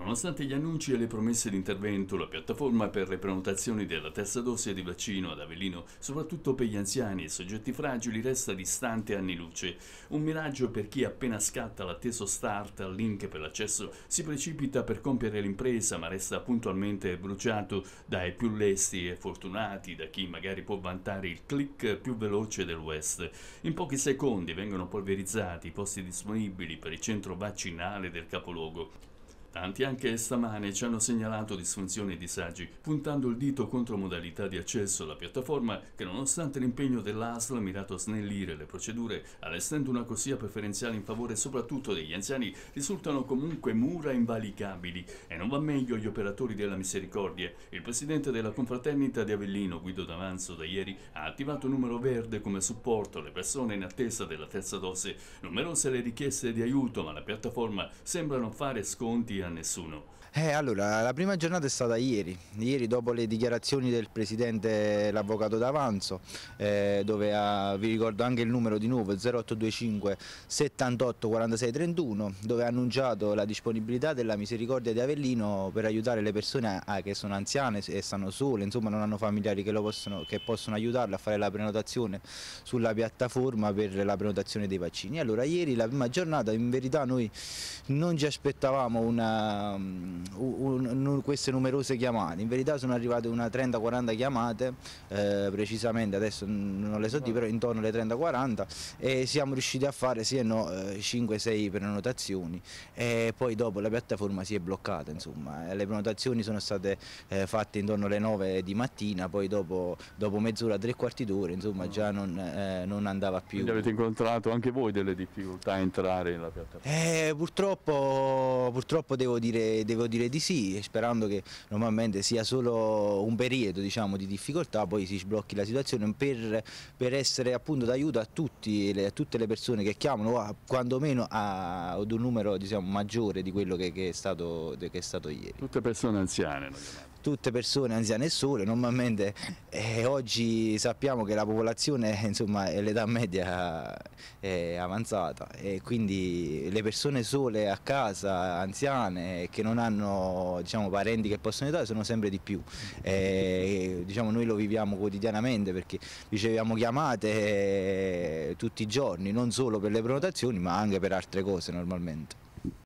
Nonostante gli annunci e le promesse di intervento, la piattaforma per le prenotazioni della terza dose di vaccino ad Avellino, soprattutto per gli anziani e soggetti fragili, resta distante anni luce. Un miraggio per chi appena scatta l'atteso start al link per l'accesso si precipita per compiere l'impresa, ma resta puntualmente bruciato dai più lesti e fortunati, da chi magari può vantare il click più veloce del West. In pochi secondi vengono polverizzati i posti disponibili per il centro vaccinale del capoluogo. Tanti anche stamane ci hanno segnalato disfunzioni e disagi, puntando il dito contro modalità di accesso alla piattaforma che nonostante l'impegno dell'ASL mirato a snellire le procedure, allestendo una corsia preferenziale in favore soprattutto degli anziani, risultano comunque mura invalicabili e non va meglio agli operatori della misericordia. Il presidente della confraternita di Avellino, Guido D'Avanzo, da ieri ha attivato un numero verde come supporto alle persone in attesa della terza dose. Numerose le richieste di aiuto, ma la piattaforma sembra non fare sconti a a nessuno. Eh, allora, la prima giornata è stata ieri, ieri dopo le dichiarazioni del Presidente, l'Avvocato D'Avanzo, eh, dove ha, vi ricordo anche il numero di nuovo 0825 78 46 31, dove ha annunciato la disponibilità della misericordia di Avellino per aiutare le persone a, eh, che sono anziane e stanno sole, insomma non hanno familiari che, possono, che possono aiutarle a fare la prenotazione sulla piattaforma per la prenotazione dei vaccini. Allora, ieri la prima giornata, in verità noi non ci aspettavamo una Ehm, un, un, queste numerose chiamate, in verità sono arrivate una 30-40 chiamate, eh, precisamente adesso non le so di, però intorno alle 30-40 e siamo riusciti a fare sì e no 5-6 eh, prenotazioni e poi dopo la piattaforma si è bloccata, insomma, eh, le prenotazioni sono state eh, fatte intorno alle 9 di mattina, poi dopo, dopo mezz'ora, tre quarti d'ora, insomma già mm. non, eh, non, andava più. Quindi avete incontrato anche voi delle difficoltà a entrare nella piattaforma? Eh, purtroppo, purtroppo devo dire, devo dire di sì, sperando che normalmente sia solo un periodo diciamo, di difficoltà, poi si sblocchi la situazione per, per essere appunto d'aiuto a, tutti, a tutte le persone che chiamano, a, quantomeno a, ad un numero diciamo, maggiore di quello che, che, è stato, che, è stato, ieri. Tutte persone anziane. Lo chiamate tutte persone anziane e sole normalmente eh, oggi sappiamo che la popolazione insomma l'età media è avanzata e quindi le persone sole a casa anziane che non hanno diciamo, parenti che possono aiutare sono sempre di più e, eh, diciamo, noi lo viviamo quotidianamente perché riceviamo chiamate eh, tutti i giorni non solo per le prenotazioni ma anche per altre cose normalmente